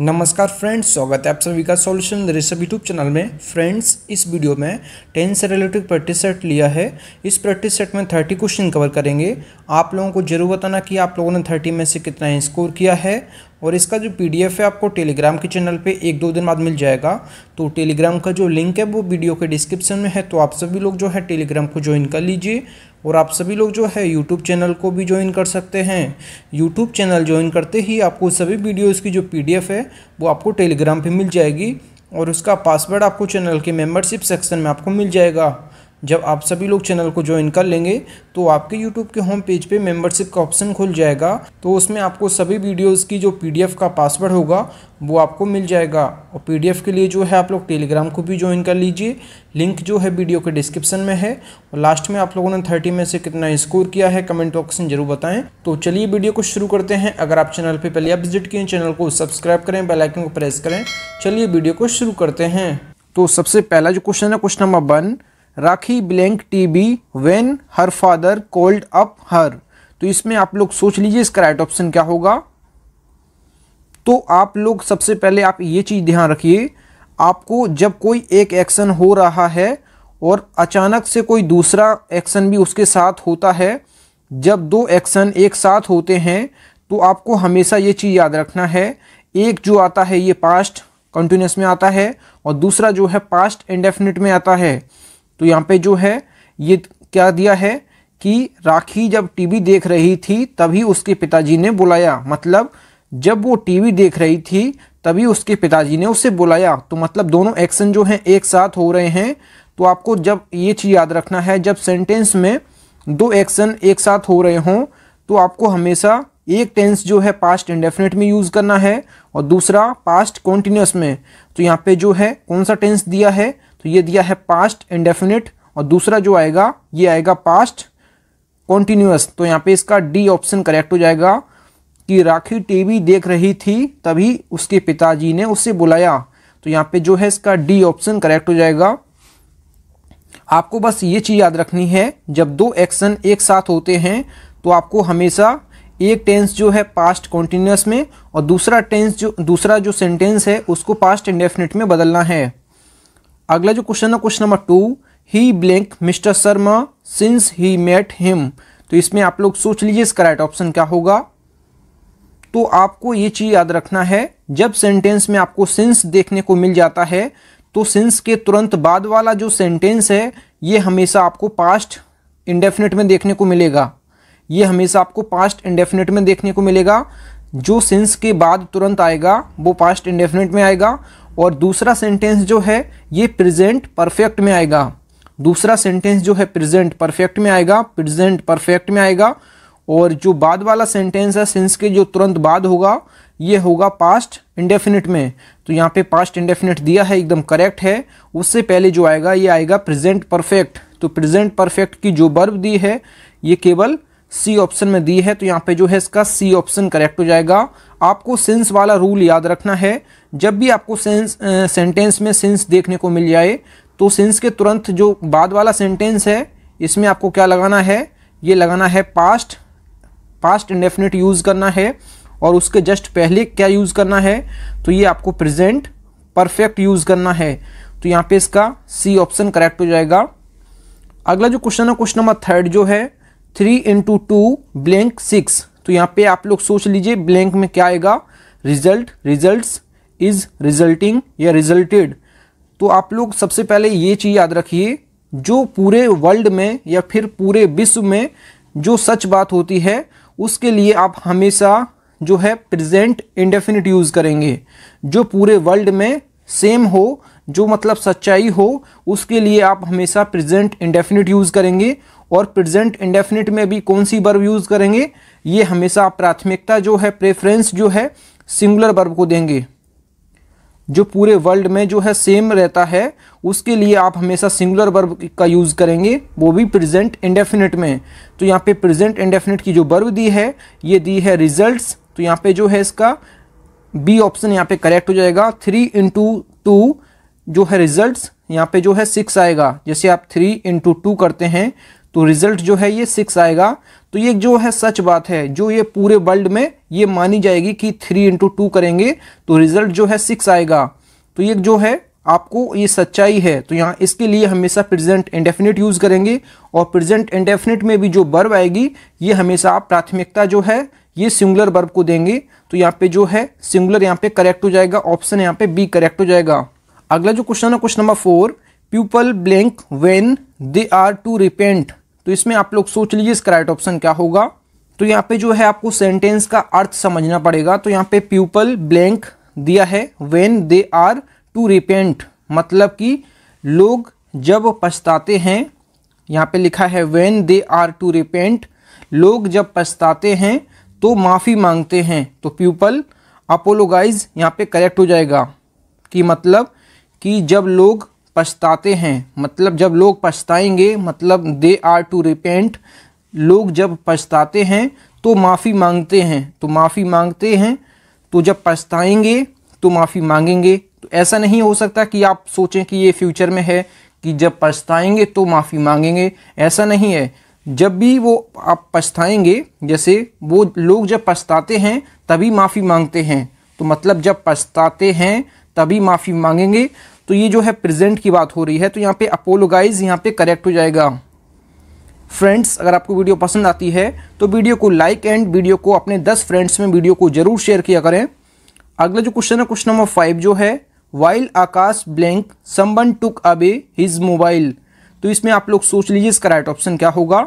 नमस्कार फ्रेंड्स स्वागत है आप सभी का सॉल्यूशन रेसअप यूट्यूब चैनल में फ्रेंड्स इस वीडियो में टेन से रिलेटेड प्रैक्टिस सेट लिया है इस प्रैक्टिस सेट में थर्टी क्वेश्चन कवर करेंगे आप लोगों को जरूर बताना कि आप लोगों ने थर्टी में से कितना स्कोर किया है और इसका जो पीडीएफ है आपको टेलीग्राम के चैनल पर एक दो दिन बाद मिल जाएगा तो टेलीग्राम का जो लिंक है वो वीडियो के डिस्क्रिप्शन में है तो आप सभी लोग जो है टेलीग्राम को ज्वाइन कर लीजिए और आप सभी लोग जो है YouTube चैनल को भी ज्वाइन कर सकते हैं YouTube चैनल ज्वाइन करते ही आपको सभी वीडियोस की जो पीडीएफ है वो आपको टेलीग्राम पे मिल जाएगी और उसका पासवर्ड आपको चैनल के मेंबरशिप सेक्शन में आपको मिल जाएगा जब आप सभी लोग चैनल को ज्वाइन कर लेंगे तो आपके यूट्यूब के होम पेज पे मेंबरशिप का ऑप्शन खुल जाएगा तो उसमें आपको सभी वीडियोस की जो पीडीएफ का पासवर्ड होगा वो आपको मिल जाएगा और पीडीएफ के लिए जो है आप लोग टेलीग्राम को भी ज्वाइन कर लीजिए लिंक जो है वीडियो के डिस्क्रिप्शन में है और लास्ट में आप लोगों ने थर्टी में से कितना स्कोर किया है कमेंट बॉक्स में जरूर बताएं तो चलिए वीडियो को शुरू करते हैं अगर आप चैनल पर पहले आप विजिट किए चैनल को सब्सक्राइब करें बेलाइकन को प्रेस करें चलिए वीडियो को शुरू करते हैं तो सबसे पहला जो क्वेश्चन है question number one Rakhi blank T V when her father called up her तो इसमें आप लोग सोच लीजिए इसका राइट ऑप्शन क्या होगा तो आप लोग सबसे पहले आप ये चीज़ ध्यान रखिए आपको जब कोई एक एक्शन हो रहा है और अचानक से कोई दूसरा एक्शन भी उसके साथ होता है जब दो एक्शन एक साथ होते हैं तो आपको हमेशा ये चीज़ याद रखना है एक जो आता है ये पास्ट कंटिन्यूस में आता है और दूसरा जो है पास्ट इंडेफिनिट में आता है तो यहाँ पे जो है ये क्या दिया है कि राखी जब टीवी देख रही थी तभी उसके पिताजी ने बुलाया मतलब जब वो टीवी देख रही थी तभी उसके पिताजी ने उसे बुलाया तो मतलब दोनों एक्शन जो हैं एक साथ हो रहे हैं तो आपको जब ये चीज़ याद रखना है जब सेंटेंस में दो एक्शन एक साथ हो रहे हों तो आपको हमेशा एक टेंस जो है पास्ट इंडेफिनेट में यूज़ करना है और दूसरा पास्ट कॉन्टीन्यूस में तो यहाँ पे जो है कौन सा टेंस दिया है तो ये दिया है पास्ट इंडेफिनिट और दूसरा जो आएगा ये आएगा पास्ट कॉन्टिन्यूस तो यहाँ पे इसका डी ऑप्शन करेक्ट हो जाएगा कि राखी टीवी देख रही थी तभी उसके पिताजी ने उसे बुलाया तो यहाँ पे जो है इसका डी ऑप्शन करेक्ट हो जाएगा आपको बस ये चीज़ याद रखनी है जब दो एक्शन एक साथ होते हैं तो आपको हमेशा एक टेंस जो है पास्ट कॉन्टिन्यूस में और दूसरा टेंस जो दूसरा जो सेंटेंस है उसको पास्ट इंडेफिनिट में बदलना है अगला जो क्वेश्चन है question number two he blank mister Sharma since he met him तो इसमें आप लोग सोच लीजिए इसका राइट ऑप्शन क्या होगा तो आपको ये चीज़ याद रखना है जब सेंटेंस में आपको सिंस देखने को मिल जाता है तो सिंस के तुरंत बाद वाला जो सेंटेंस है ये हमेशा आपको पास्ट इंडेफिनेट में देखने को मिलेगा ये हमेशा आपको पास्ट इंडेफिनेट में देखने को मिलेगा जो सिंस के बाद तुरंत आएगा वो पास्ट इंडेफिनेट में आएगा और दूसरा सेंटेंस जो है ये प्रेजेंट परफेक्ट में आएगा दूसरा सेंटेंस जो है प्रेजेंट परफेक्ट में आएगा प्रेजेंट परफेक्ट में आएगा और जो बाद वाला सेंटेंस है सेंस के जो तुरंत बाद होगा ये होगा पास्ट इंडेफिनिट में तो यहाँ पे पास्ट इंडेफिनिट दिया है एकदम करेक्ट है उससे पहले जो आएगा ये आएगा प्रेजेंट परफेक्ट तो प्रेजेंट परफेक्ट की जो बर्ब दी है ये केवल सी ऑप्शन में दी है तो यहाँ पे जो है इसका सी ऑप्शन करेक्ट हो जाएगा आपको सेंस वाला रूल याद रखना है जब भी आपको सेंस सेंटेंस में सेंस देखने को मिल जाए तो सेंस के तुरंत जो बाद वाला सेंटेंस है इसमें आपको क्या लगाना है ये लगाना है पास्ट पास्ट इंडेफिनिट यूज़ करना है और उसके जस्ट पहले क्या यूज़ करना है तो ये आपको प्रेजेंट परफेक्ट यूज़ करना है तो यहाँ पे इसका सी ऑप्शन करेक्ट हो जाएगा अगला जो क्वेश्चन है क्वेश्चन नंबर थर्ड जो है three into two blank six तो यहाँ पे आप लोग सोच लीजिए ब्लैंक में क्या आएगा रिजल्ट रिजल्ट्स इज रिजल्टिंग या रिजल्टेड तो आप लोग सबसे पहले ये चीज़ याद रखिए जो पूरे वर्ल्ड में या फिर पूरे विश्व में जो सच बात होती है उसके लिए आप हमेशा जो है प्रेजेंट इंडेफिनिट यूज़ करेंगे जो पूरे वर्ल्ड में सेम हो जो मतलब सच्चाई हो उसके लिए आप हमेशा प्रेजेंट इंडेफिनिट यूज़ करेंगे और प्रेजेंट इंडेफिनिट में भी कौन सी बर्ब यूज़ करेंगे ये हमेशा आप प्राथमिकता जो है प्रेफरेंस जो है सिंगुलर बर्ब को देंगे जो पूरे वर्ल्ड में जो है सेम रहता है उसके लिए आप हमेशा सिंगुलर वर्ब का यूज़ करेंगे वो भी प्रेजेंट इंडेफिनिट में तो यहाँ पे प्रेजेंट इंडेफिनिट की जो वर्ब दी है ये दी है रिजल्ट्स तो यहाँ पे जो है इसका बी ऑप्शन यहाँ पे करेक्ट हो जाएगा थ्री इंटू टू जो है रिजल्ट यहाँ पे जो है सिक्स आएगा जैसे आप थ्री इंटू टू करते हैं तो रिजल्ट जो है ये सिक्स आएगा तो ये जो है सच बात है जो ये पूरे वर्ल्ड में ये मानी जाएगी कि थ्री इंटू टू करेंगे तो रिजल्ट जो है सिक्स आएगा तो ये जो है आपको ये सच्चाई है तो यहाँ इसके लिए हमेशा प्रेजेंट इंडेफिनिट यूज़ करेंगे और प्रेजेंट इंडेफिनिट में भी जो बर्ब आएगी ये हमेशा आप प्राथमिकता जो है ये सिंगुलर बर्ब को देंगे तो यहाँ पे जो है सिंगुलर यहाँ पे करेक्ट हो जाएगा ऑप्शन यहाँ पे बी करेक्ट हो जाएगा अगला जो क्वेश्चन है question number four people blank when they are to repent तो इसमें आप लोग सोच लीजिए इसका राइट ऑप्शन क्या होगा तो यहाँ पे जो है आपको सेंटेंस का अर्थ समझना पड़ेगा तो यहाँ पे प्यूपल ब्लैंक दिया है when they are to repent मतलब कि लोग जब पछताते हैं यहाँ पे लिखा है when they are to repent लोग जब पछताते हैं तो माफ़ी मांगते हैं तो प्यूपल अपोलोगाइज यहाँ पे करेक्ट हो जाएगा कि मतलब कि जब लोग पछताते हैं मतलब जब लोग पछताएंगे मतलब दे आर टू रिपेंट लोग जब पछताते हैं तो माफ़ी मांगते हैं तो माफ़ी मांगते हैं तो जब पछताएंगे तो माफ़ी मांगेंगे तो ऐसा नहीं हो सकता कि आप सोचें कि ये फ्यूचर में है कि जब पछताएंगे तो माफ़ी मांगेंगे ऐसा नहीं है जब भी वो आप पछताएंगे जैसे वो लोग जब पछताते हैं तभी माफ़ी मांगते हैं तो मतलब जब पछताते हैं तभी माफ़ी मांगेंगे तो ये जो है प्रेजेंट की बात हो रही है तो यहाँ पे अपोलो गाइज यहाँ पे करेक्ट हो जाएगा फ्रेंड्स अगर आपको वीडियो पसंद आती है तो वीडियो को लाइक एंड वीडियो को अपने दस फ्रेंड्स में वीडियो को जरूर शेयर किया करें अगला जो क्वेश्चन है क्वेश्चन नंबर फाइव जो है while Akash blank someone took away his mobile तो इसमें आप लोग सोच लीजिए इसका राइट ऑप्शन क्या होगा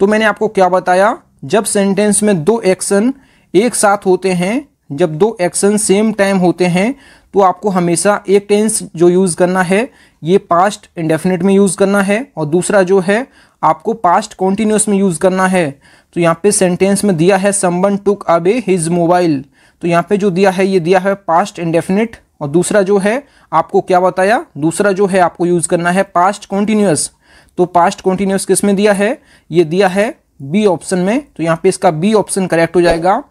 तो मैंने आपको क्या बताया जब सेंटेंस में दो एक्शन एक साथ होते हैं जब दो एक्शन सेम टाइम होते हैं तो आपको हमेशा एक टेंस जो यूज़ करना है ये पास्ट इंडेफिनेट में यूज़ करना है और दूसरा जो है आपको पास्ट कॉन्टीन्यूस में यूज़ करना है तो यहाँ पे सेंटेंस में दिया है someone took away his mobile तो यहाँ पे जो दिया है ये दिया है पास्ट इंडेफिनिट और दूसरा जो है आपको क्या बताया दूसरा जो है आपको यूज़ करना है पास्ट कॉन्टीन्यूस तो पास्ट कॉन्टीन्यूस किस में दिया है ये दिया है बी ऑप्शन में तो यहाँ पे इसका बी ऑप्शन करेक्ट हो जाएगा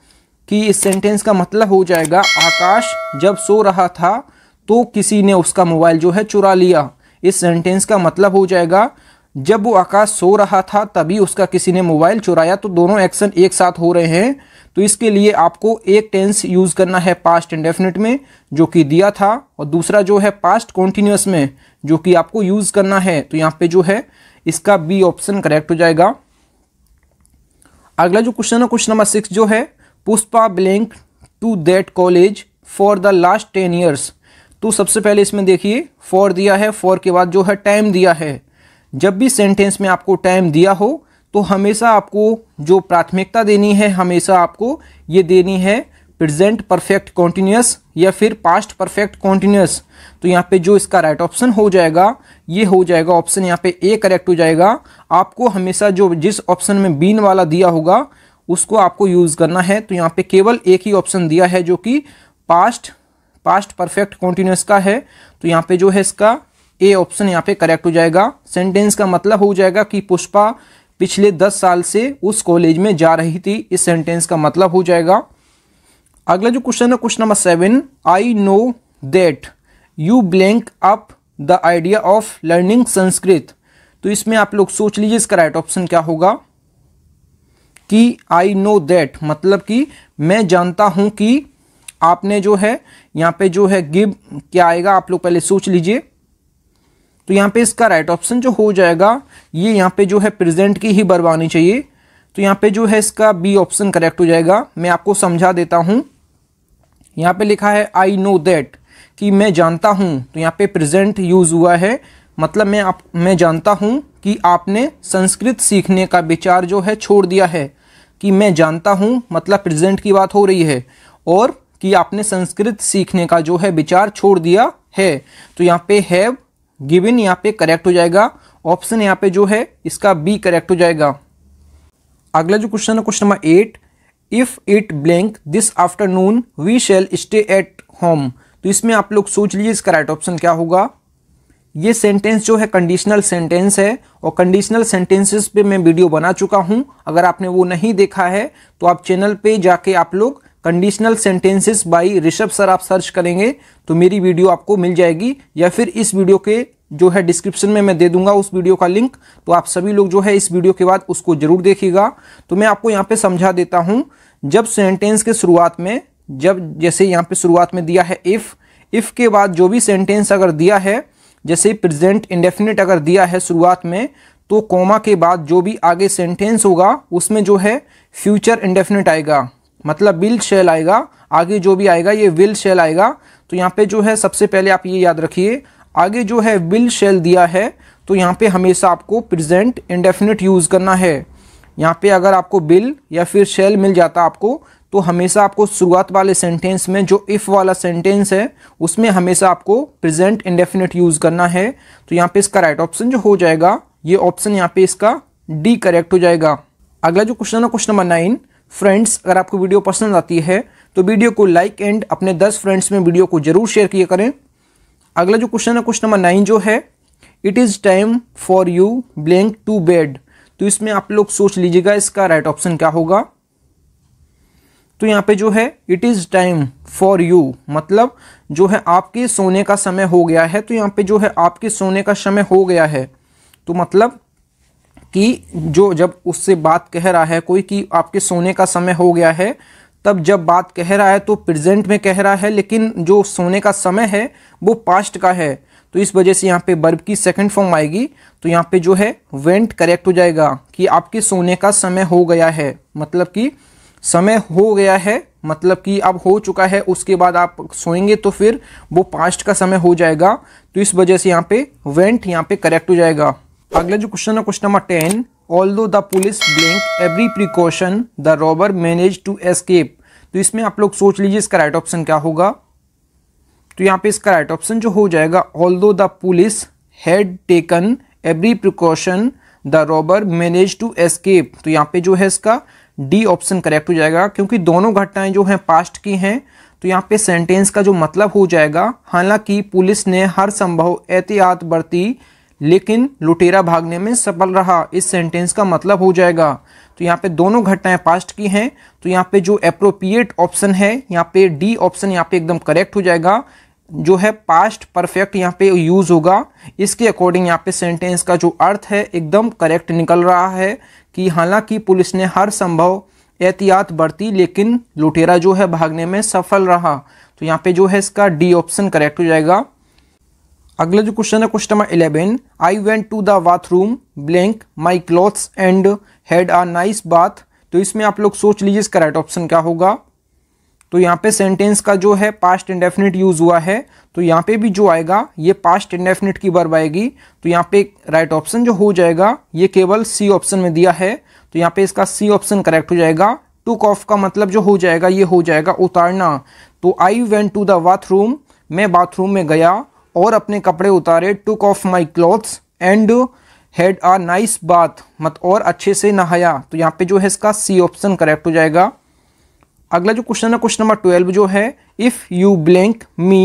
कि इस सेंटेंस का मतलब हो जाएगा आकाश जब सो रहा था तो किसी ने उसका मोबाइल जो है चुरा लिया इस सेंटेंस का मतलब हो जाएगा जब वो आकाश सो रहा था तभी उसका किसी ने मोबाइल चुराया तो दोनों एक्शन एक साथ हो रहे हैं तो इसके लिए आपको एक टेंस यूज़ करना है पास्ट इंडेफिनिट में जो कि दिया था और दूसरा जो है पास्ट कॉन्टीन्यूस में जो कि आपको यूज़ करना है तो यहाँ पे जो है इसका बी ऑप्शन करेक्ट हो जाएगा अगला जो क्वेश्चन है क्वेश्चन नंबर सिक्स जो है Pushpa blank to that college for the last ten years तो सबसे पहले इसमें देखिए फॉर दिया है फॉर के बाद जो है टाइम दिया है जब भी सेंटेंस में आपको टाइम दिया हो तो हमेशा आपको जो प्राथमिकता देनी है हमेशा आपको ये देनी है प्रेजेंट परफेक्ट कॉन्टीन्यूअस या फिर पास्ट परफेक्ट कॉन्टीन्यूअस तो यहाँ पे जो इसका राइट right ऑप्शन हो जाएगा ये हो जाएगा ऑप्शन यहाँ पे ए करेक्ट हो जाएगा आपको हमेशा जो जिस ऑप्शन में बीन वाला दिया होगा उसको आपको यूज़ करना है तो यहाँ पे केवल एक ही ऑप्शन दिया है जो कि पास्ट पास्ट परफेक्ट कॉन्टिन्यूस का है तो यहाँ पे जो है इसका ए ऑप्शन यहाँ पे करेक्ट हो जाएगा सेंटेंस का मतलब हो जाएगा कि पुष्पा पिछले दस साल से उस कॉलेज में जा रही थी इस सेंटेंस का मतलब हो जाएगा अगला जो क्वेश्चन है question number seven I know that you blank up the idea of learning Sanskrit तो इसमें आप लोग सोच लीजिए इसका राइट ऑप्शन क्या होगा कि आई नो दैट मतलब कि मैं जानता हूँ कि आपने जो है यहाँ पे जो है गिव क्या आएगा आप लोग पहले सोच लीजिए तो यहाँ पे इसका राइट ऑप्शन जो हो जाएगा ये यहाँ पे जो है प्रेजेंट की ही बरवानी चाहिए तो यहाँ पे जो है इसका बी ऑप्शन करेक्ट हो जाएगा मैं आपको समझा देता हूँ यहाँ पे लिखा है आई नो दैट कि मैं जानता हूँ तो यहाँ पे प्रेजेंट यूज़ हुआ है मतलब मैं आप मैं जानता हूँ कि आपने संस्कृत सीखने का विचार जो है छोड़ दिया है कि मैं जानता हूँ मतलब प्रेजेंट की बात हो रही है और कि आपने संस्कृत सीखने का जो है विचार छोड़ दिया है तो यहाँ पे हैव गिविन यहाँ पे करेक्ट हो जाएगा ऑप्शन यहाँ पे जो है इसका बी करेक्ट हो जाएगा अगला जो क्वेश्चन है question number eight if it blank this afternoon we shall stay at home तो इसमें आप लोग सोच लीजिए इसका राइट ऑप्शन क्या होगा ये सेंटेंस जो है कंडीशनल सेंटेंस है और कंडीशनल सेंटेंसेस पे मैं वीडियो बना चुका हूं अगर आपने वो नहीं देखा है तो आप चैनल पे जाके आप लोग conditional sentences by Rishabh sir आप सर्च करेंगे तो मेरी वीडियो आपको मिल जाएगी या फिर इस वीडियो के जो है डिस्क्रिप्शन में मैं दे दूंगा उस वीडियो का लिंक तो आप सभी लोग जो है इस वीडियो के बाद उसको जरूर देखिएगा तो मैं आपको यहाँ पे समझा देता हूँ जब सेंटेंस के शुरुआत में जब जैसे यहाँ पे शुरुआत में दिया है इफ़ इफ़ के बाद जो भी सेंटेंस अगर दिया है जैसे प्रेजेंट इंडेफिनिट अगर दिया है शुरुआत में तो कोमा के बाद जो भी आगे सेंटेंस होगा उसमें जो है फ्यूचर इंडेफिनिट आएगा मतलब विल शेल आएगा आगे जो भी आएगा ये विल शेल आएगा तो यहाँ पे जो है सबसे पहले आप ये याद रखिए आगे जो है विल शेल दिया है तो यहाँ पे हमेशा आपको प्रेजेंट इंडेफिनिट यूज़ करना है यहाँ पे अगर आपको बिल या फिर शेल मिल जाता आपको तो हमेशा आपको शुरुआत वाले सेंटेंस में जो इफ़ वाला सेंटेंस है उसमें हमेशा आपको प्रेजेंट इंडेफिनेट यूज़ करना है तो यहाँ पे इसका राइट ऑप्शन जो हो जाएगा ये ऑप्शन यहाँ पे इसका डी करेक्ट हो जाएगा अगला जो क्वेश्चन है क्वेश्चन नंबर नाइन फ्रेंड्स अगर आपको वीडियो पसंद आती है तो वीडियो को लाइक एंड अपने दस फ्रेंड्स में वीडियो को जरूर शेयर किया करें अगला जो क्वेश्चन है क्वेश्चन नंबर नाइन जो है it is time for you blank to bed तो इसमें आप लोग सोच लीजिएगा इसका राइट ऑप्शन क्या होगा तो यहाँ पे जो है it is time for you मतलब जो है आपके सोने का समय हो गया है तो यहाँ पे जो है आपके सोने का समय हो गया है तो मतलब कि जो जब उससे बात कह रहा है कोई कि आपके सोने का समय हो गया है तब जब बात कह रहा है तो प्रेजेंट में कह रहा है लेकिन जो सोने का समय है वो पास्ट का है तो इस वजह से यहाँ पे बर्ब की सेकंड फॉर्म आएगी तो यहाँ पे जो है वेंट करेक्ट हो जाएगा कि आपके सोने का समय हो गया है मतलब कि समय हो गया है मतलब कि अब हो चुका है उसके बाद आप सोएंगे तो फिर वो पास्ट का समय हो जाएगा तो इस वजह से यहाँ पे वेंट यहाँ पे करेक्ट हो जाएगा अगला जो क्वेश्चन है question number ten although the police blank every precaution the robber manage to escape तो इसमें आप लोग सोच लीजिए इसका राइट ऑप्शन क्या होगा तो यहाँ पे इसका राइट ऑप्शन जो हो जाएगा although the police had taken every precaution the robber manage to escape तो यहाँ पे जो है इसका डी ऑप्शन करेक्ट हो जाएगा क्योंकि दोनों घटनाएं जो हैं पास्ट की हैं तो यहाँ पे सेंटेंस का जो मतलब हो जाएगा हालांकि पुलिस ने हर संभव एहतियात बरती लेकिन लुटेरा भागने में सफल रहा इस सेंटेंस का मतलब हो जाएगा तो यहाँ पे दोनों घटनाएं पास्ट की हैं तो यहाँ पे जो अप्रोप्रिएट ऑप्शन है यहाँ पे डी ऑप्शन यहाँ पे एकदम करेक्ट हो जाएगा जो है पास्ट परफेक्ट यहाँ पे यूज़ होगा इसके अकॉर्डिंग यहाँ पे सेंटेंस का जो अर्थ है एकदम करेक्ट निकल रहा है कि हालांकि पुलिस ने हर संभव एहतियात बरती लेकिन लुटेरा जो है भागने में सफल रहा तो यहाँ पे जो है इसका डी ऑप्शन करेक्ट हो जाएगा अगला जो क्वेश्चन है question number eleven I went to the bathroom blank my clothes and had a nice bath तो इसमें आप लोग सोच लीजिए इसका राइट ऑप्शन क्या होगा तो यहाँ पे सेंटेंस का जो है पास्ट इंडेफिनिट यूज हुआ है तो यहाँ पे भी जो आएगा ये पास्ट इंडेफिनिट की बर्ब आएगी तो यहाँ पे राइट ऑप्शन जो हो जाएगा ये केवल सी ऑप्शन में दिया है तो यहाँ पे इसका सी ऑप्शन करेक्ट हो जाएगा टुक ऑफ का मतलब जो हो जाएगा ये हो जाएगा उतारना तो I went to the bathroom मैं बाथरूम में गया और अपने कपड़े उतारे took off my clothes and had a nice bath मत और अच्छे से नहाया तो यहाँ पे जो है इसका सी ऑप्शन करेक्ट हो जाएगा अगला जो क्वेश्चन है क्वेश्चन नंबर ट्वेल्व जो है if you blank me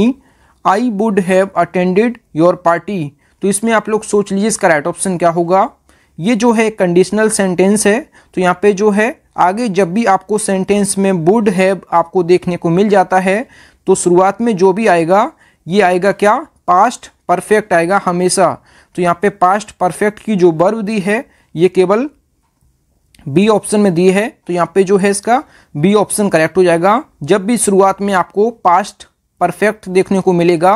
I would have attended your party तो इसमें आप लोग सोच लीजिए इसका राइट ऑप्शन क्या होगा ये जो है कंडीशनल सेंटेंस है तो यहाँ पे जो है आगे जब भी आपको सेंटेंस में वुड हैव आपको देखने को मिल जाता है तो शुरुआत में जो भी आएगा ये आएगा क्या पास्ट परफेक्ट आएगा हमेशा तो यहाँ पे पास्ट परफेक्ट की जो बर्व दी है ये केवल बी ऑप्शन में दी है तो यहाँ पे जो है इसका बी ऑप्शन करेक्ट हो जाएगा जब भी शुरुआत में आपको पास्ट परफेक्ट देखने को मिलेगा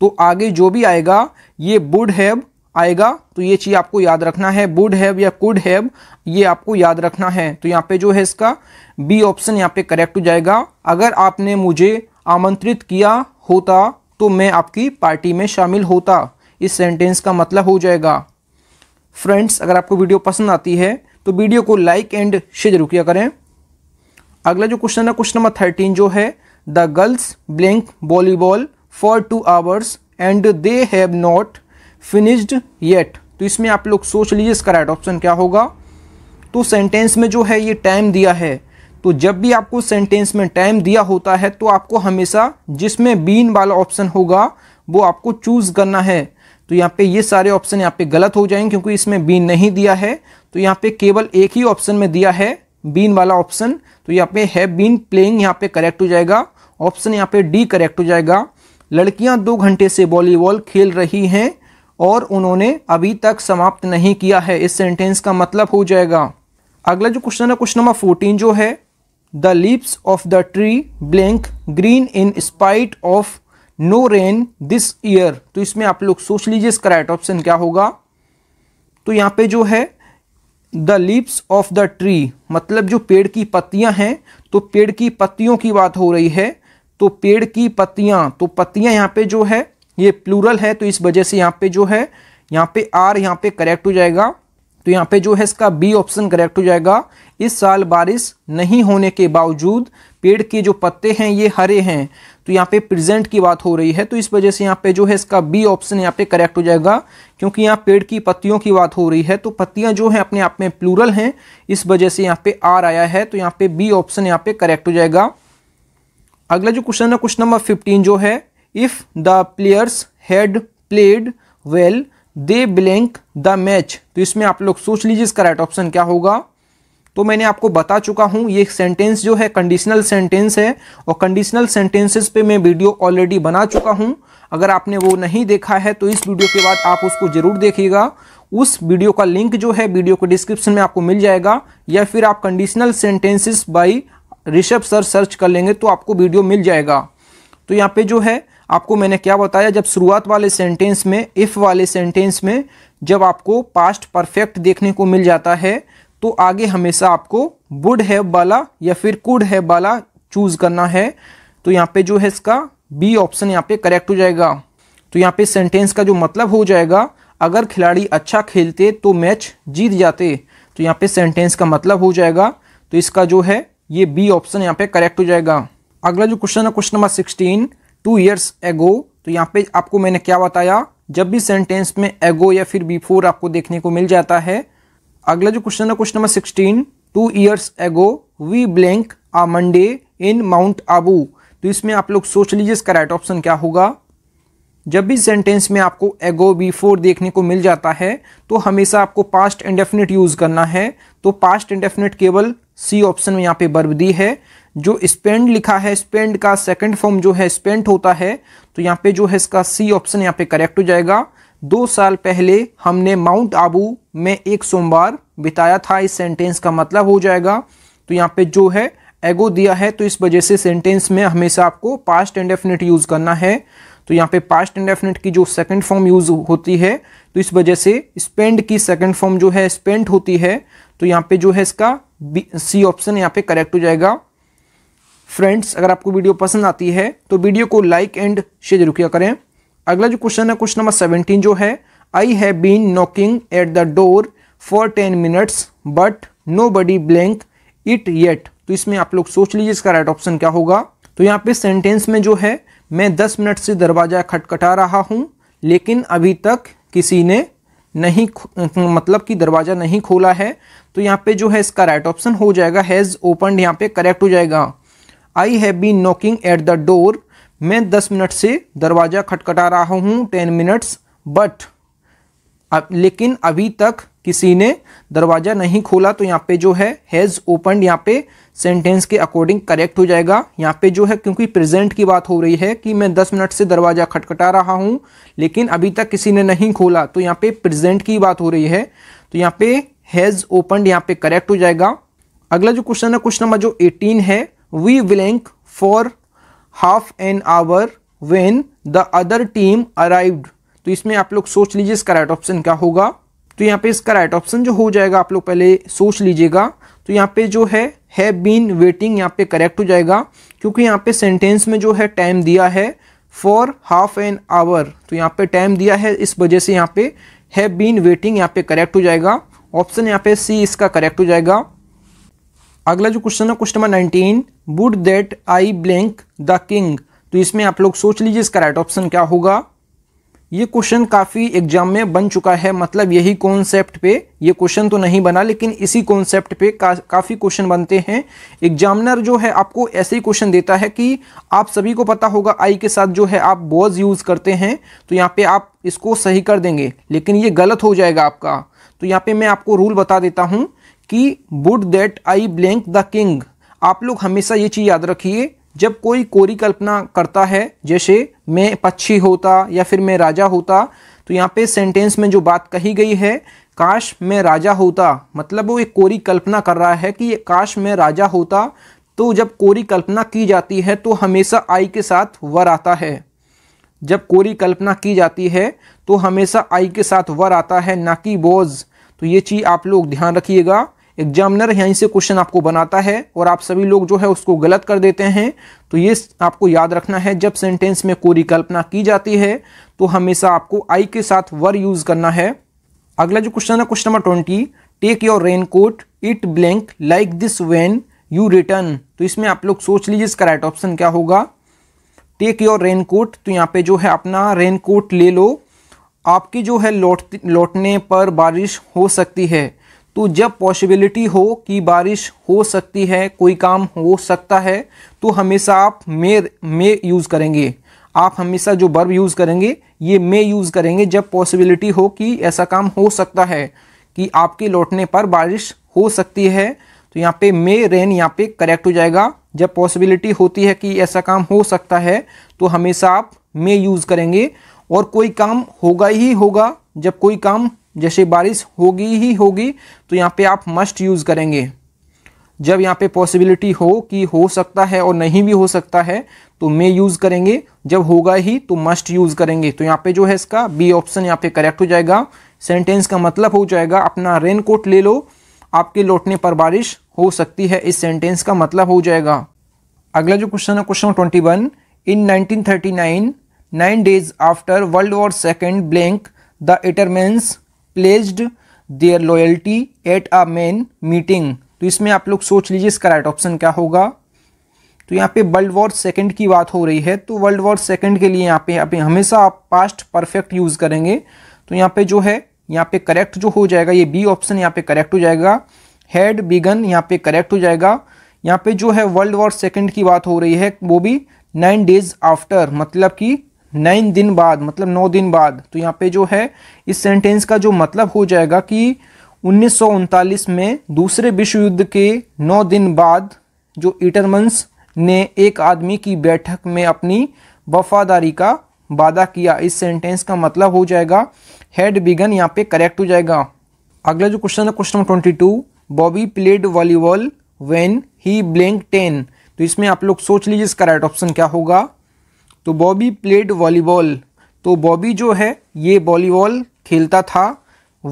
तो आगे जो भी आएगा ये वुड हैव आएगा तो ये चीज़ आपको याद रखना है वुड हैव या कुड हैव ये आपको याद रखना है तो यहाँ पे जो है इसका बी ऑप्शन यहाँ पे करेक्ट हो जाएगा अगर आपने मुझे आमंत्रित किया होता तो मैं आपकी पार्टी में शामिल होता इस सेंटेंस का मतलब हो जाएगा फ्रेंड्स अगर आपको वीडियो पसंद आती है तो वीडियो को लाइक एंड शेयर जरूर किया करें अगला जो क्वेश्चन है क्वेश्चन नंबर थर्टीन जो है the girls blank volleyball for two hours and they have not finished yet तो इसमें आप लोग सोच लीजिए इसका राइट ऑप्शन क्या होगा तो सेंटेंस में जो है ये टाइम दिया है तो जब भी आपको सेंटेंस में टाइम दिया होता है तो आपको हमेशा जिसमें बीन वाला ऑप्शन होगा वो आपको चूज करना है तो यहाँ पे ये सारे ऑप्शन यहाँ पे गलत हो जाएंगे क्योंकि इसमें बीन नहीं दिया है तो यहाँ पे केवल एक ही ऑप्शन में दिया है बीन वाला ऑप्शन तो यहाँ पे है बीन प्लेइंग यहाँ पे करेक्ट हो जाएगा ऑप्शन यहाँ पे डी करेक्ट हो जाएगा लड़कियां दो घंटे से वॉलीबॉल खेल रही हैं और उन्होंने अभी तक समाप्त नहीं किया है इस सेंटेंस का मतलब हो जाएगा अगला जो क्वेश्चन है क्वेश्चन नंबर फोर्टीन जो है the leaves of the tree blank green in spite of no rain this year तो इसमें आप लोग सोच लीजिए इसका राइट ऑप्शन क्या होगा तो यहाँ पे जो है the leaves of the tree मतलब जो पेड़ की पत्तियां हैं तो पेड़ की पत्तियों की बात हो रही है तो पेड़ की पत्तियां तो पत्तियां यहाँ पे जो है ये प्लूरल है तो इस वजह से यहाँ पे जो है यहाँ पे आर यहाँ पे करेक्ट हो जाएगा तो यहाँ पे जो है इसका बी ऑप्शन करेक्ट हो जाएगा इस साल बारिश नहीं होने के बावजूद पेड़ के जो पत्ते हैं ये हरे हैं तो यहाँ पे प्रेजेंट की बात हो रही है तो इस वजह से यहाँ पे जो है इसका बी ऑप्शन यहाँ पे करेक्ट हो जाएगा क्योंकि यहाँ पेड़ की पत्तियों की बात हो रही है तो पत्तियाँ जो हैं अपने आप में प्लूरल हैं इस वजह से यहाँ पे आर आया है तो यहाँ पे बी ऑप्शन यहाँ पे करेक्ट हो जाएगा अगला जो क्वेश्चन है क्वेश्चन नंबर फिफ्टीन जो है if the players had played well they blank the match तो इसमें आप लोग सोच लीजिए इसका राइट ऑप्शन क्या होगा तो मैंने आपको बता चुका हूँ ये सेंटेंस जो है कंडीशनल सेंटेंस है और कंडीशनल सेंटेंसेस पे मैं वीडियो ऑलरेडी बना चुका हूँ अगर आपने वो नहीं देखा है तो इस वीडियो के बाद आप उसको ज़रूर देखिएगा उस वीडियो का लिंक जो है वीडियो के डिस्क्रिप्शन में आपको मिल जाएगा या फिर आप conditional sentences by Rishabh sir search कर लेंगे तो आपको वीडियो मिल जाएगा तो यहाँ पे जो है आपको मैंने क्या बताया जब शुरुआत वाले सेंटेंस में इफ़ वाले सेंटेंस में जब आपको पास्ट परफेक्ट देखने को मिल जाता है तो आगे हमेशा आपको वुड है वाला या फिर कुड है वाला चूज करना है तो यहाँ पे जो है इसका बी ऑप्शन यहाँ पे करेक्ट हो जाएगा तो यहाँ पे सेंटेंस का जो मतलब हो जाएगा अगर खिलाड़ी अच्छा खेलते तो मैच जीत जाते तो यहाँ पे सेंटेंस का मतलब हो जाएगा तो इसका जो है ये बी ऑप्शन यहाँ पे करेक्ट हो जाएगा अगला जो क्वेश्चन है question number sixteen two years ago तो यहाँ पे आपको मैंने क्या बताया जब भी सेंटेंस में एगो या फिर बी आपको देखने को मिल जाता है अगला जो क्वेश्चन है question number sixteen two years ago we blank a Monday in Mount Abu तो इसमें आप लोग सोच लीजिए इसका राइट ऑप्शन क्या होगा जब भी सेंटेंस में आपको एगो बिफोर देखने को मिल जाता है तो हमेशा आपको पास्ट इंडेफिनिट यूज़ करना है तो पास्ट इंडेफिनिट केवल सी ऑप्शन में यहाँ पे बर्ब दी है जो स्पेंड लिखा है स्पेंड का सेकंड फॉर्म जो है स्पेंट होता है तो यहाँ पे जो है इसका सी ऑप्शन यहाँ पे करेक्ट हो जाएगा दो साल पहले हमने माउंट आबू में एक सोमवार बिताया था इस सेंटेंस का मतलब हो जाएगा तो यहाँ पे जो है एगो दिया है तो इस वजह से सेंटेंस में हमेशा आपको पास्ट एंड डेफिनेट यूज़ करना है तो यहाँ पे पास्ट एंड डेफिनेट की जो सेकंड फॉर्म यूज होती है तो इस वजह से स्पेंड की सेकंड फॉर्म जो है स्पेंट होती है तो यहाँ पे जो है इसका सी ऑप्शन यहाँ पे करेक्ट हो जाएगा फ्रेंड्स अगर आपको वीडियो पसंद आती है तो वीडियो को लाइक एंड शेयर जरूर किया करें अगला जो क्वेश्चन है क्वेश्चन नंबर सेवनटीन जो है I have been knocking at the door for ten minutes but nobody blank it yet तो इसमें आप लोग सोच लीजिए इसका राइट ऑप्शन क्या होगा तो यहाँ पे सेंटेंस में जो है मैं दस मिनट से दरवाज़ा खटखटा रहा हूँ लेकिन अभी तक किसी ने नहीं मतलब कि दरवाज़ा नहीं खोला है तो यहाँ पे जो है इसका राइट ऑप्शन हो जाएगा हैज़ ओपन यहाँ पे करेक्ट हो जाएगा I have been knocking at the door मैं दस मिनट से दरवाज़ा खटखटा रहा हूँ टेन मिनट्स बट अब लेकिन अभी तक किसी ने दरवाज़ा नहीं खोला तो यहाँ पे जो है हैज़ ओपन यहाँ पे सेंटेंस के अकॉर्डिंग करेक्ट हो जाएगा यहाँ पे जो है क्योंकि प्रेजेंट की बात हो रही है कि मैं 10 मिनट से दरवाज़ा खटखटा रहा हूँ लेकिन अभी तक किसी ने नहीं खोला तो यहाँ पे प्रेजेंट की बात हो रही है तो यहाँ पे हैज़ ओपन यहाँ पे करेक्ट हो जाएगा अगला जो क्वेश्चन है क्वेश्चन नंबर जो एटीन है we blank for half an hour when the other team arrived तो इसमें आप लोग सोच लीजिए इसका राइट ऑप्शन क्या होगा तो यहाँ पे इसका राइट ऑप्शन जो हो जाएगा आप लोग पहले सोच लीजिएगा तो यहाँ पे जो है है बीन वेटिंग यहाँ पे करेक्ट हो जाएगा क्योंकि यहाँ पे सेंटेंस में जो है टाइम दिया है फॉर हाफ एन आवर तो यहाँ पे टाइम दिया है इस वजह से यहाँ पे है बीन वेटिंग यहाँ पे करेक्ट हो जाएगा ऑप्शन यहाँ पे सी इसका करेक्ट हो जाएगा अगला जो क्वेश्चन है question number nineteen would that I blank the king तो इसमें आप लोग सोच लीजिए इसका राइट ऑप्शन क्या होगा ये क्वेश्चन काफ़ी एग्जाम में बन चुका है मतलब यही कॉन्सेप्ट पे ये क्वेश्चन तो नहीं बना लेकिन इसी कॉन्सेप्ट पे का, काफ़ी क्वेश्चन बनते हैं एग्जामिनर जो है आपको ऐसे ही क्वेश्चन देता है कि आप सभी को पता होगा आई के साथ जो है आप बॉज यूज़ करते हैं तो यहाँ पे आप इसको सही कर देंगे लेकिन ये गलत हो जाएगा आपका तो यहाँ पे मैं आपको रूल बता देता हूँ कि would that I blank the king आप लोग हमेशा ये चीज़ याद रखिए जब कोई कोरी कल्पना करता है जैसे मैं पक्षी होता या फिर मैं राजा होता तो यहाँ पे सेंटेंस में जो बात कही गई है काश मैं राजा होता मतलब वो एक कोरी कल्पना कर रहा है कि काश मैं राजा होता तो जब कोरी कल्पना की जाती है तो हमेशा आई के साथ वर आता है जब कोरी कल्पना की जाती है तो हमेशा आई के साथ वर आता है ना कि बोज तो ये चीज़ आप लोग ध्यान रखिएगा एग्जामिनर यहीं से क्वेश्चन आपको बनाता है और आप सभी लोग जो है उसको गलत कर देते हैं तो ये आपको याद रखना है जब सेंटेंस में कोई कल्पना की जाती है तो हमेशा आपको आई के साथ वर यूज़ करना है अगला जो क्वेश्चन है question number twenty take your raincoat it blank like this when you return तो इसमें आप लोग सोच लीजिए इसका राइट ऑप्शन क्या होगा टेक योर रेन कोट तो यहाँ पे जो है अपना रेन कोट ले लो आपकी जो है लौट लौटने पर बारिश हो सकती है तो जब पॉसिबिलिटी हो कि बारिश हो सकती है कोई काम हो सकता है तो हमेशा आप मे मे यूज़ करेंगे आप हमेशा जो बर्ब यूज़ करेंगे ये मे यूज़ करेंगे जब पॉसिबिलिटी हो कि ऐसा काम हो सकता है कि आपके लौटने पर बारिश हो सकती है तो यहाँ पे मे रेन यहाँ पे करेक्ट हो जाएगा जब पॉसिबिलिटी होती है कि ऐसा काम हो सकता है तो हमेशा आप मे यूज़ करेंगे और कोई काम होगा ही होगा जब कोई काम जैसे बारिश होगी ही होगी तो यहाँ पे आप मस्ट यूज़ करेंगे जब यहाँ पे पॉसिबिलिटी हो कि हो सकता है और नहीं भी हो सकता है तो मे यूज़ करेंगे जब होगा ही तो मस्ट यूज़ करेंगे तो यहाँ पे जो है इसका बी ऑप्शन यहाँ पे करेक्ट हो जाएगा सेंटेंस का मतलब हो जाएगा अपना रेन कोट ले लो आपके लौटने पर बारिश हो सकती है इस सेंटेंस का मतलब हो जाएगा अगला जो क्वेश्चन है question twenty one in nineteen thirty nine nine days after World War second blank, the Ittermans pledged their loyalty at a main meeting. तो इसमें आप लोग सोच लीजिए इसका राइट ऑप्शन क्या होगा तो यहाँ पे वर्ल्ड वॉर सेकेंड की बात हो रही है तो वर्ल्ड वॉर सेकेंड के लिए यहाँ पे यहाँ पे हमेशा आप पास्ट परफेक्ट यूज़ करेंगे तो यहाँ पे जो है यहाँ पे करेक्ट जो हो जाएगा ये बी ऑप्शन यहाँ पे करेक्ट हो जाएगा हेड बिगन यहाँ पे करेक्ट हो जाएगा यहाँ पे जो है वर्ल्ड वॉर सेकेंड की बात हो रही है वो भी नाइन डेज आफ्टर मतलब कि नाइन दिन बाद मतलब नौ दिन बाद तो यहाँ पे जो है इस सेंटेंस का जो मतलब हो जाएगा कि उन्नीस में दूसरे विश्व युद्ध के नौ दिन बाद जो इटरमंस ने एक आदमी की बैठक में अपनी वफादारी का वादा किया इस सेंटेंस का मतलब हो जाएगा हेड बिगन यहाँ पे करेक्ट हो जाएगा अगला जो क्वेश्चन है question twenty two Bobby played volleyball when he blank ten तो इसमें आप लोग सोच लीजिए इसका राइट ऑप्शन क्या होगा तो बॉबी प्लेड वॉलीबॉल तो बॉबी जो है ये वॉलीबॉल खेलता था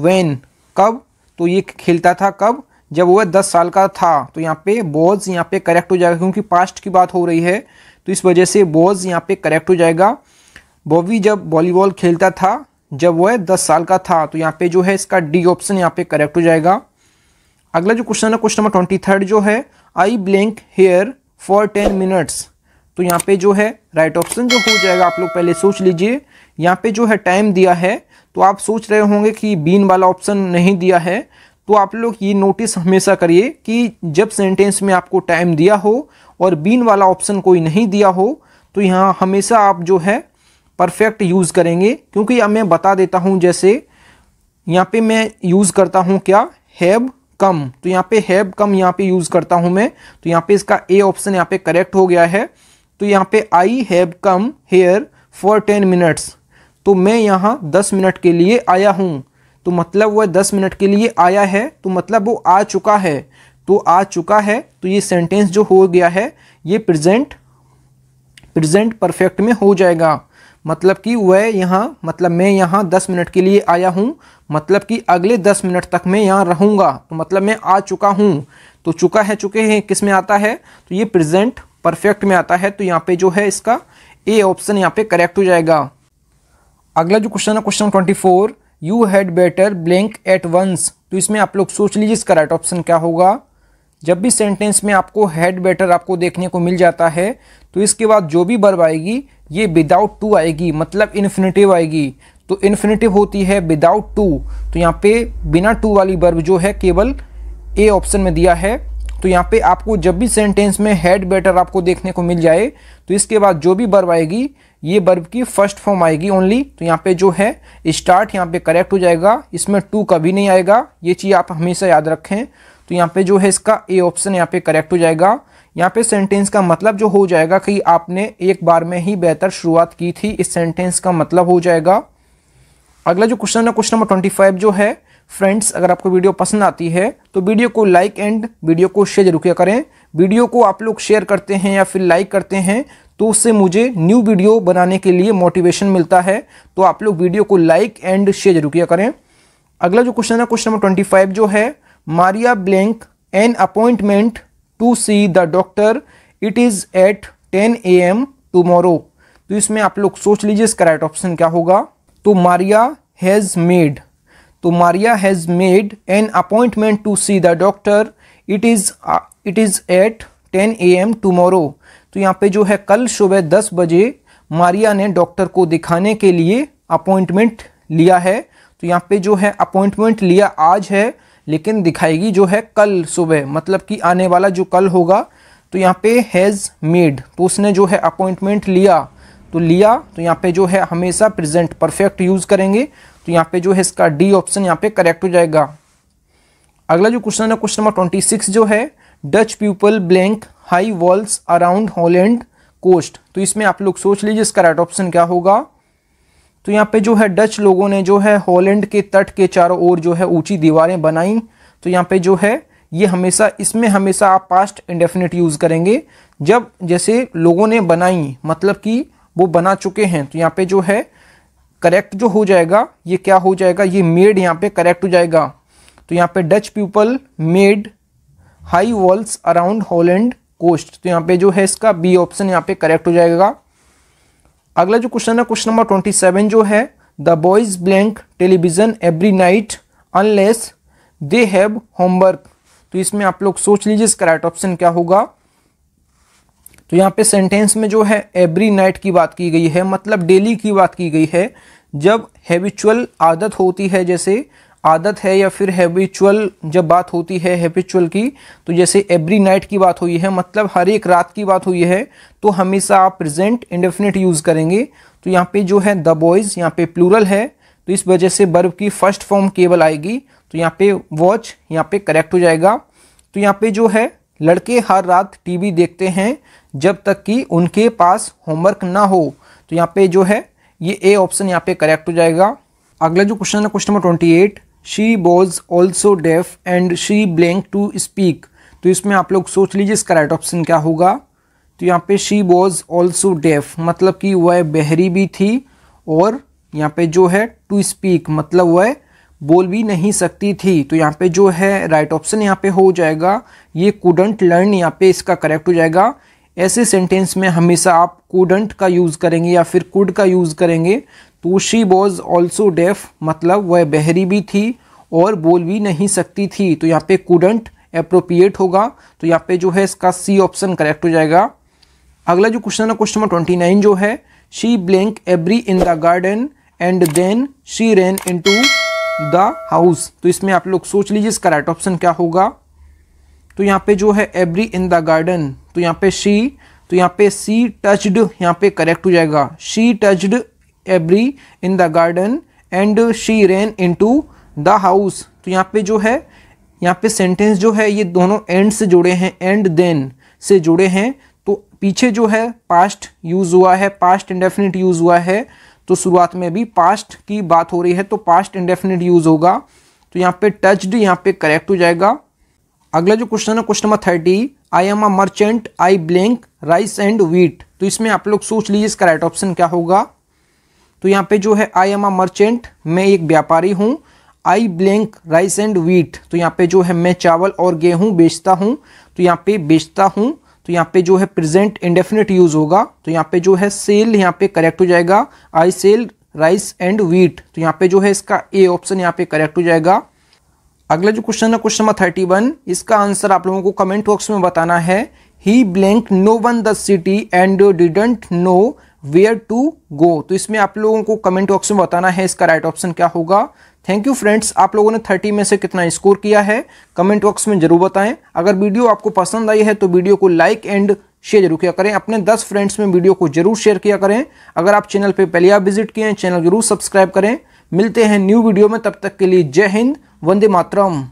वैन कब तो ये खेलता था कब जब वह दस साल का था तो यहाँ पे बॉज यहाँ पे करेक्ट हो जाएगा क्योंकि पास्ट की बात हो रही है तो इस वजह से बॉज यहाँ पे करेक्ट हो जाएगा बॉबी जब वॉलीबॉल खेलता था जब वह दस साल का था तो यहाँ पे जो है इसका डी ऑप्शन यहाँ पे करेक्ट हो जाएगा अगला जो क्वेश्चन है क्वेश्चन नंबर ट्वेंटी थर्ड जो है I blank here for ten minutes तो यहाँ पे जो है राइट ऑप्शन जो हो जाएगा आप लोग पहले सोच लीजिए यहाँ पे जो है टाइम दिया है तो आप सोच रहे होंगे कि बीन वाला ऑप्शन नहीं दिया है तो आप लोग ये नोटिस हमेशा करिए कि जब सेंटेंस में आपको टाइम दिया हो और बीन वाला ऑप्शन कोई नहीं दिया हो तो यहाँ हमेशा आप जो है परफेक्ट यूज़ करेंगे क्योंकि अब मैं बता देता हूँ जैसे यहाँ पे मैं यूज़ करता हूँ क्या हैव कम तो यहाँ पे हैव कम यहाँ पे यूज़ करता हूँ मैं तो यहाँ पे इसका ए ऑप्शन यहाँ पे करेक्ट हो गया है तो यहाँ पे I have come here for ten minutes तो मैं यहाँ दस मिनट के लिए आया हूँ तो मतलब वह दस मिनट के लिए आया है तो मतलब वो आ चुका है तो आ चुका है तो ये सेंटेंस जो हो गया है ये प्रेजेंट प्रेजेंट परफेक्ट में हो जाएगा मतलब कि वह यहाँ मतलब मैं यहाँ दस मिनट के लिए आया हूँ मतलब कि अगले दस मिनट तक मैं यहाँ रहूँगा तो मतलब मैं आ चुका हूँ तो चुका है चुके हैं किस में आता है तो ये प्रेजेंट परफेक्ट में आता है तो यहाँ पे जो है इसका ए ऑप्शन यहाँ पे करेक्ट हो जाएगा अगला जो क्वेश्चन है question twenty four you had better blank at once तो इसमें आप लोग सोच लीजिए इसका राइट ऑप्शन क्या होगा जब भी सेंटेंस में आपको हैड बेटर आपको देखने को मिल जाता है तो इसके बाद जो भी बर्ब आएगी ये विदाउट टू आएगी मतलब इन्फिनेटिव आएगी तो इन्फिनेटिव होती है विदाउट टू तो यहाँ पे बिना टू वाली बर्ब जो है केवल ए ऑप्शन में दिया है तो यहाँ पे आपको जब भी सेंटेंस में हेड बेटर आपको देखने को मिल जाए तो इसके बाद जो भी बर्ब आएगी ये बर्ब की फर्स्ट फॉर्म आएगी ओनली तो यहाँ पे जो है स्टार्ट यहाँ पे करेक्ट हो जाएगा इसमें टू कभी नहीं आएगा ये चीज़ आप हमेशा याद रखें तो यहाँ पे जो है इसका ए ऑप्शन यहाँ पे करेक्ट हो जाएगा यहाँ पे सेंटेंस का मतलब जो हो जाएगा कि आपने एक बार में ही बेहतर शुरुआत की थी इस सेंटेंस का मतलब हो जाएगा अगला जो क्वेश्चन है क्वेश्चन नंबर ट्वेंटी फाइव जो है फ्रेंड्स अगर आपको वीडियो पसंद आती है तो वीडियो को लाइक एंड वीडियो को शेयर जरूर किया करें वीडियो को आप लोग शेयर करते हैं या फिर लाइक करते हैं तो उससे मुझे न्यू वीडियो बनाने के लिए मोटिवेशन मिलता है तो आप लोग वीडियो को लाइक एंड शेयर जरूर किया करें अगला जो क्वेश्चन है क्वेश्चन नंबर ट्वेंटी फाइव जो है Maria blank an appointment to see the doctor it is at ten A M tomorrow तो इसमें आप लोग सोच लीजिए इसका राइट ऑप्शन क्या होगा तो मारिया हैज़ मेड तो Maria has made an appointment to see the doctor it is it is at ten A M tomorrow तो यहाँ पे जो है कल सुबह दस बजे मारिया ने डॉक्टर को दिखाने के लिए अपॉइंटमेंट लिया है तो यहाँ पे जो है अपॉइंटमेंट लिया आज है लेकिन दिखाएगी जो है कल सुबह मतलब कि आने वाला जो कल होगा तो यहाँ पे हैज़ मेड तो उसने जो है अपॉइंटमेंट लिया तो लिया तो यहाँ पे जो है हमेशा प्रेजेंट परफेक्ट यूज़ करेंगे तो यहाँ पे जो है इसका डी ऑप्शन यहाँ पे करेक्ट हो जाएगा अगला जो क्वेश्चन है क्वेश्चन नंबर ट्वेंटी सिक्स जो है Dutch people blank high walls around Holland coast तो इसमें आप लोग सोच लीजिए इसका राइट ऑप्शन क्या होगा तो यहाँ पे जो है डच लोगों ने जो है हॉलैंड के तट के चारों ओर जो है ऊंची दीवारें बनाई तो यहाँ पे जो है ये हमेशा इसमें हमेशा आप पास्ट इंडेफिनेट यूज़ करेंगे जब जैसे लोगों ने बनाई मतलब कि वो बना चुके हैं तो यहाँ पे जो है करेक्ट जो हो जाएगा ये क्या हो जाएगा ये मेड यहाँ पे करेक्ट हो जाएगा तो यहाँ पे Dutch people made high walls around Holland coast तो यहाँ पे जो है इसका बी ऑप्शन यहाँ पे करेक्ट हो जाएगा अगला जो क्वेश्चन है क्वेश्चन नंबर ट्वेंटी सेवन जो है the boys blank television every night unless they have homework तो इसमें आप लोग सोच लीजिए इसका राइट ऑप्शन क्या होगा तो यहाँ पे सेंटेंस में जो है एवरी नाइट की बात की गई है मतलब डेली की बात की गई है जब हैबिचुअल आदत होती है जैसे आदत है या फिर हैबिचुअल जब बात होती है हैबिचुअल की तो जैसे एवरी नाइट की बात हुई है मतलब हर एक रात की बात हुई है तो हमेशा आप प्रेजेंट इंडेफिनेट यूज़ करेंगे तो यहाँ पे जो है द बॉयज़ यहाँ पे प्लूरल है तो इस वजह से बर्ब की फर्स्ट फॉर्म केवल आएगी तो यहाँ पे वॉच यहाँ पे करेक्ट हो जाएगा तो यहाँ पे जो है लड़के हर रात टीवी देखते हैं जब तक कि उनके पास होमवर्क ना हो तो यहाँ पे जो है ये ए ऑप्शन यहाँ पे करेक्ट हो जाएगा अगला जो क्वेश्चन है question number twenty eight she was also deaf and she blank to speak तो इसमें आप लोग सोच लीजिए इसका राइट ऑप्शन क्या होगा तो यहाँ पे शी वॉज ऑल्सो डेफ मतलब कि वह बहरी भी थी और यहाँ पे जो है टू स्पीक मतलब वह बोल भी नहीं सकती थी तो यहाँ पे जो है राइट ऑप्शन यहाँ पे हो जाएगा ये कूडंट लर्न यहाँ पे इसका करेक्ट हो जाएगा ऐसे सेंटेंस में हमेशा आप कूडंट का यूज़ करेंगे या फिर कुड का यूज़ करेंगे तो शी वॉज ऑल्सो डेफ मतलब वह बहरी भी थी और बोल भी नहीं सकती थी तो यहाँ पे कूडंट अप्रोप्रिएट होगा तो यहाँ पे जो है इसका सी ऑप्शन करेक्ट हो जाएगा अगला जो क्वेश्चन है क्वेश्चन नंबर ट्वेंटी नाइन जो है she blank every in the garden and then she ran into the house तो इसमें आप लोग सोच लीजिए इसका राइट ऑप्शन क्या होगा तो यहाँ पे जो है एवरी इन द गार्डन तो यहाँ पे शी तो यहाँ पे सी टचड यहाँ पे करेक्ट हो जाएगा she touched every in the garden and she ran into the house तो यहाँ पे जो है यहाँ पे सेंटेंस जो है ये दोनों एंड से जुड़े हैं एंड देन से जुड़े हैं तो पीछे जो है पास्ट यूज़ हुआ है पास्ट इंडेफिनिट यूज़ हुआ है तो शुरुआत में भी पास्ट की बात हो रही है तो पास्ट इंडेफिनिट यूज़ होगा तो यहाँ पे टचड यहाँ पे करेक्ट हो जाएगा अगला जो क्वेश्चन है question number thirty I am a merchant I blank rice and wheat तो इसमें आप लोग सोच लीजिए इसका राइट ऑप्शन क्या होगा तो यहाँ पे जो है आई एम अ मर्चेंट मैं एक व्यापारी हूँ I blank rice and wheat तो यहाँ पे जो है मैं चावल और गेहूँ बेचता हूँ तो यहाँ पे बेचता हूँ तो यहाँ पे जो है प्रेजेंट इंडेफिनेट यूज़ होगा तो यहाँ पे जो है सेल यहाँ पे करेक्ट हो जाएगा I sell rice and wheat तो यहाँ पे जो है इसका ए ऑप्शन यहाँ पे करेक्ट हो जाएगा अगला जो क्वेश्चन है क्वेश्चन नंबर थर्टी वन इसका आंसर आप लोगों को कमेंट बॉक्स में बताना है he blank no one the city and didn't know where to go तो इसमें आप लोगों को कमेंट बॉक्स में बताना है इसका राइट ऑप्शन क्या होगा थैंक यू फ्रेंड्स आप लोगों ने थर्टी में से कितना स्कोर किया है कमेंट बॉक्स में जरूर बताएं अगर वीडियो आपको पसंद आई है तो वीडियो को लाइक एंड शेयर जरूर किया करें अपने 10 फ्रेंड्स में वीडियो को जरूर शेयर किया करें अगर आप चैनल पे पहले आप विजिट किए हैं चैनल जरूर सब्सक्राइब करें मिलते हैं न्यू वीडियो में तब तक के लिए जय हिंद वंदे मातरम